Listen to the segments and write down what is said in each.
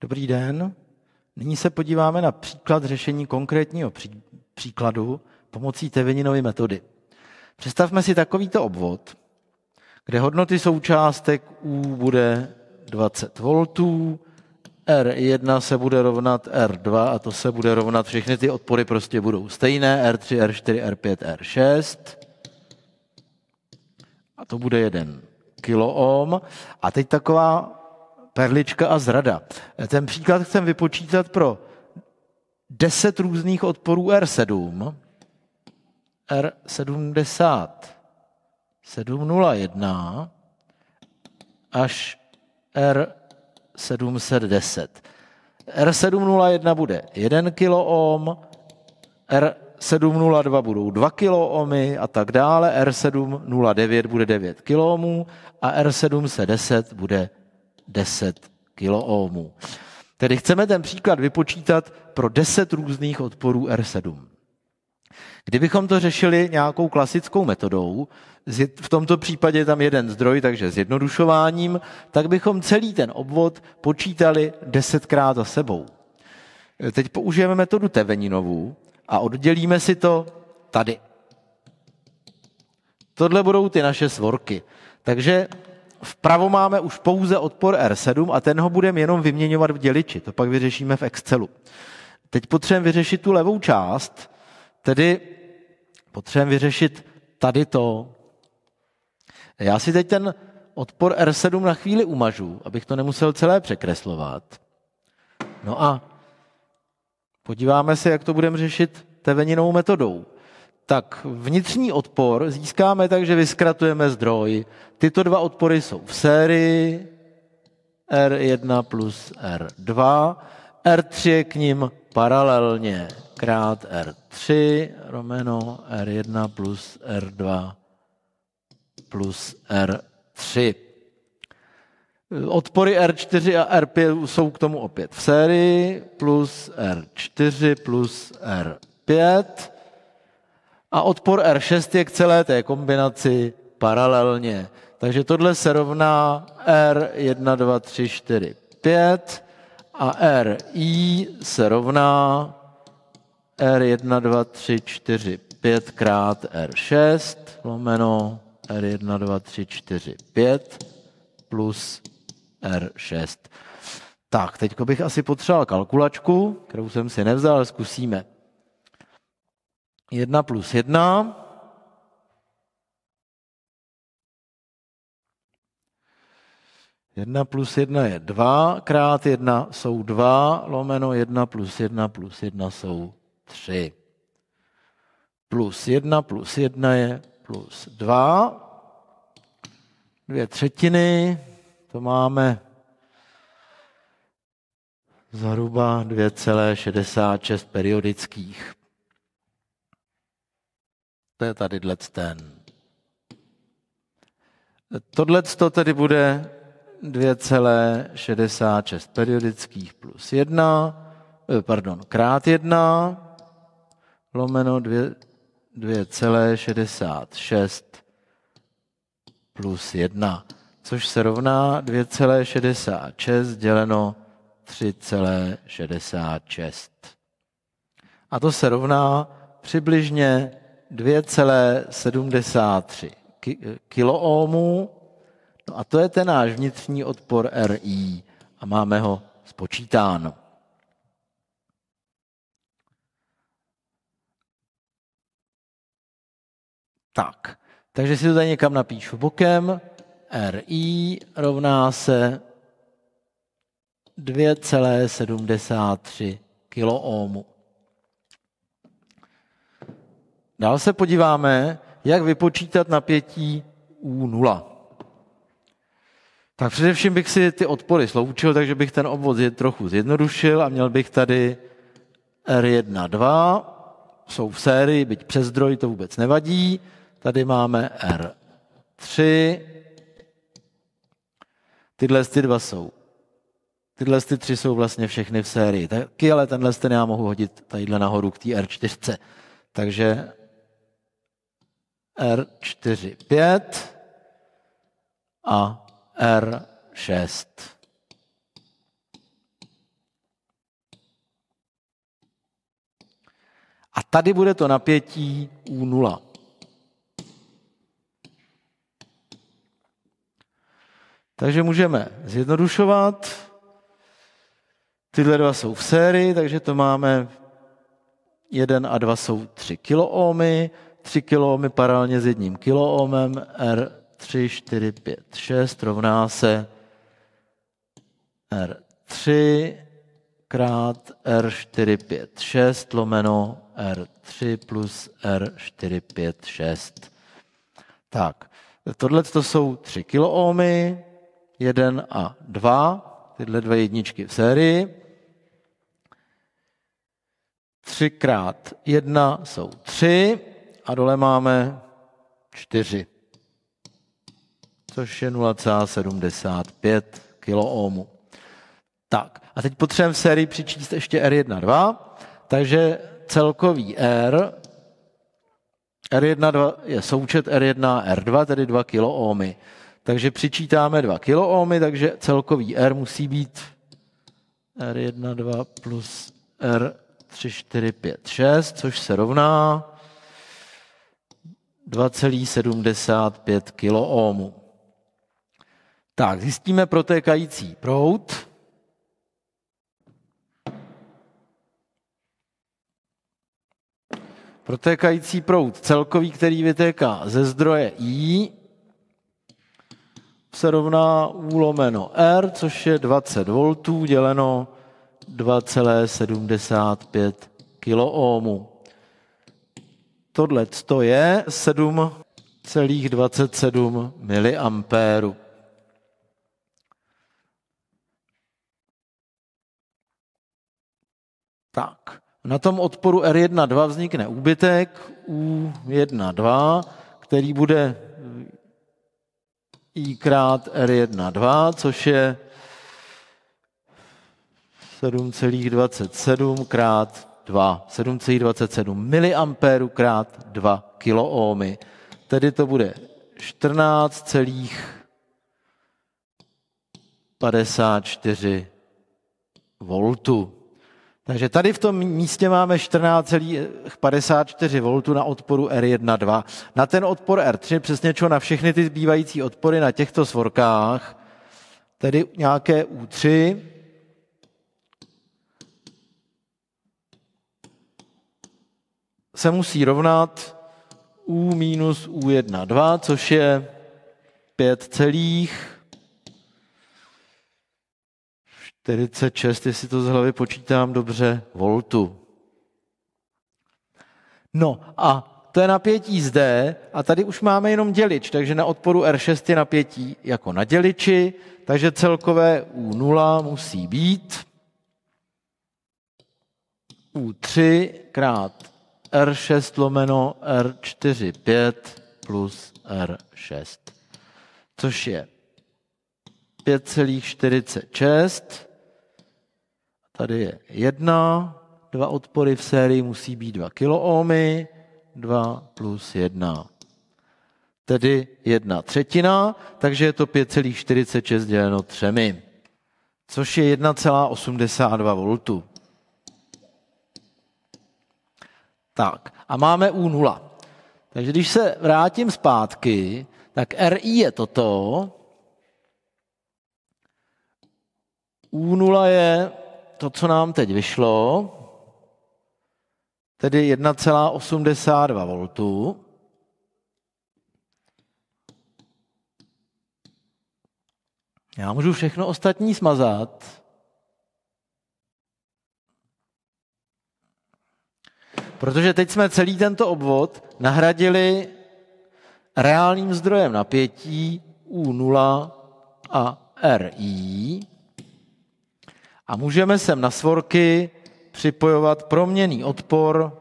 Dobrý den. Nyní se podíváme na příklad řešení konkrétního pří, příkladu pomocí Teveninové metody. Představme si takovýto obvod, kde hodnoty součástek U bude 20 V, R1 se bude rovnat R2 a to se bude rovnat, všechny ty odpory prostě budou stejné, R3, R4, R5, R6 a to bude 1 kiloohm. A teď taková perlička a zrada. Ten příklad chcem vypočítat pro 10 různých odporů R7, R70, 701 až R710. R701 bude 1 kiloohm, R702 budou 2 kiloohmy a tak dále, R709 bude 9 kiloohmů a R710 bude 10 kiloohmů. Tedy chceme ten příklad vypočítat pro 10 různých odporů R7. Kdybychom to řešili nějakou klasickou metodou, v tomto případě je tam jeden zdroj, takže zjednodušováním, tak bychom celý ten obvod počítali desetkrát za sebou. Teď použijeme metodu Teveninovou a oddělíme si to tady. Tohle budou ty naše svorky. Takže Vpravo máme už pouze odpor R7 a ten ho budeme jenom vyměňovat v děliči. To pak vyřešíme v Excelu. Teď potřebujeme vyřešit tu levou část, tedy potřebujeme vyřešit tady to. Já si teď ten odpor R7 na chvíli umažu, abych to nemusel celé překreslovat. No a podíváme se, jak to budeme řešit teveninou metodou tak vnitřní odpor získáme tak, že vyskratujeme zdroj. Tyto dva odpory jsou v sérii R1 plus R2. R3 je k ním paralelně krát R3 romeno R1 plus R2 plus R3. Odpory R4 a R5 jsou k tomu opět v sérii plus R4 plus R5 a odpor R6 je k celé té kombinaci paralelně. Takže tohle se rovná R1, 2, 3, 4, 5 a RI se rovná R1, 2, 3, 4, 5 krát R6 lomeno R1, 2, 3, 4, 5 plus R6. Tak, teď bych asi potřeboval kalkulačku, kterou jsem si nevzal, ale zkusíme. 1 plus 1. Jedna plus jedna je dva, krát jedna jsou dva, lomeno jedna plus jedna plus jedna jsou tři. Plus jedna plus jedna je plus dva, dvě třetiny, to máme zhruba 2,66 periodických. To je tady ten. Tohle to tedy bude 2,66 periodických plus 1, eh, pardon, krát 1, lomeno 2,66 plus 1, což se rovná 2,66 děleno 3,66. A to se rovná přibližně 2,73 kiloohmů. No a to je ten náš vnitřní odpor RI a máme ho spočítáno. Tak, takže si to tady někam napíšu bokem. RI rovná se 2,73 kiloohmů. Dál se podíváme, jak vypočítat napětí U0. Tak především bych si ty odpory sloučil, takže bych ten obvod je trochu zjednodušil a měl bych tady R1, 2, jsou v sérii, byť přes zdroj, to vůbec nevadí. Tady máme R3, tyhle ty dva jsou. Tyhle ty tři jsou vlastně všechny v sérii. Taky, ale tenhle ten já mohu hodit tadyhle nahoru k té R4. Takže r 4 5 a R6. A tady bude to napětí U0. Takže můžeme zjednodušovat. Tyhle dva jsou v sérii, takže to máme 1 a 2 jsou 3 kOhmy. 3 kiloohmy paralelně s jedním kiloohmem, R3, 4, 5, 6 rovná se R3 krát R4, 5, 6 lomeno R3 plus R4, 5, 6. Tak, tohle to jsou 3 kiloohmy, 1 a 2, tyhle dva jedničky v sérii. 3 krát 1 jsou 3, a dole máme 4, což je 0,75 kiloohmu. Tak, a teď potřebujeme v sérii přičíst ještě R1,2, takže celkový R, R1,2 je součet R1 a R2, tedy 2 kiloohmy. Takže přičítáme 2 kiloohmy, takže celkový R musí být R1,2 plus R3,4,5,6, což se rovná 2,75 kiloohmů. Tak, zjistíme protékající proud. Protékající proud celkový, který vytéká ze zdroje I, se rovná úlomeno R, což je 20 V děleno 2,75 kiloohmů tohle to je 7,27 mA. Tak, na tom odporu R1,2 vznikne úbytek U1,2, který bude I krát R1,2, což je 7,27 krát 2, 7,27 mA krát 2 kiloohmy. Tedy to bude 14,54 voltu. Takže tady v tom místě máme 14,54 V na odporu R1.2. Na ten odpor R3, přesně čo na všechny ty zbývající odpory na těchto svorkách, tedy nějaké U3, se musí rovnat U minus u 1 2, což je 5 celých 46, jestli to z hlavy počítám dobře, voltu. No a to je napětí zde a tady už máme jenom dělič, takže na odporu R6 je napětí jako na děliči, takže celkové U0 musí být U3 krát R6 lomeno R4, 5 plus R6, což je 5,46. Tady je 1, dva odpory v sérii musí být 2 kiloohmy, 2 plus 1. Tedy jedna třetina, takže je to 5,46 děleno třemi, což je 1,82 V. Tak a máme U0. Takže když se vrátím zpátky, tak RI je toto, U0 je to, co nám teď vyšlo, tedy 1,82 V. Já můžu všechno ostatní smazat, Protože teď jsme celý tento obvod nahradili reálným zdrojem napětí U0 a RI a můžeme sem na svorky připojovat proměný odpor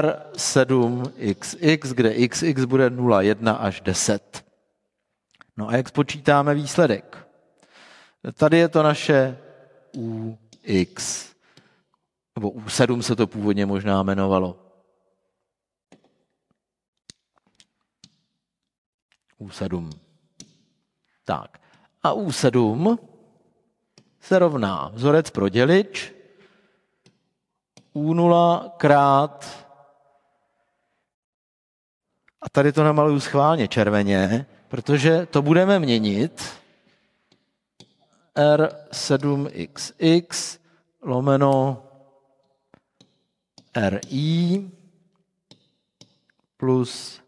R7XX, kde XX bude 0, 1 až 10. No a jak spočítáme výsledek? Tady je to naše UX nebo U7 se to původně možná jmenovalo. U7. Tak. A U7 se rovná vzorec pro dělič U0 krát a tady to namaluju schválně červeně, protože to budeme měnit R7XX lomeno RI plus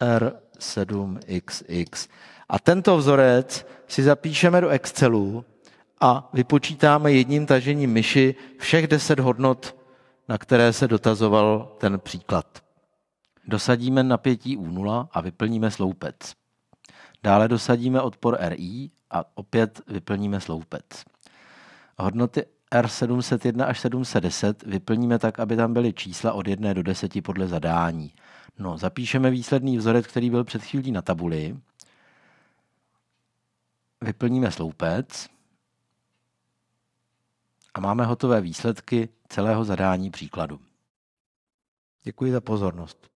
R7XX. A tento vzorec si zapíšeme do Excelu a vypočítáme jedním tažením myši všech 10 hodnot, na které se dotazoval ten příklad. Dosadíme napětí U0 a vyplníme sloupec. Dále dosadíme odpor RI a opět vyplníme sloupec. Hodnoty R701 až 710 vyplníme tak, aby tam byly čísla od 1 do 10 podle zadání. No, zapíšeme výsledný vzorec, který byl před chvílí na tabuli. Vyplníme sloupec a máme hotové výsledky celého zadání příkladu. Děkuji za pozornost.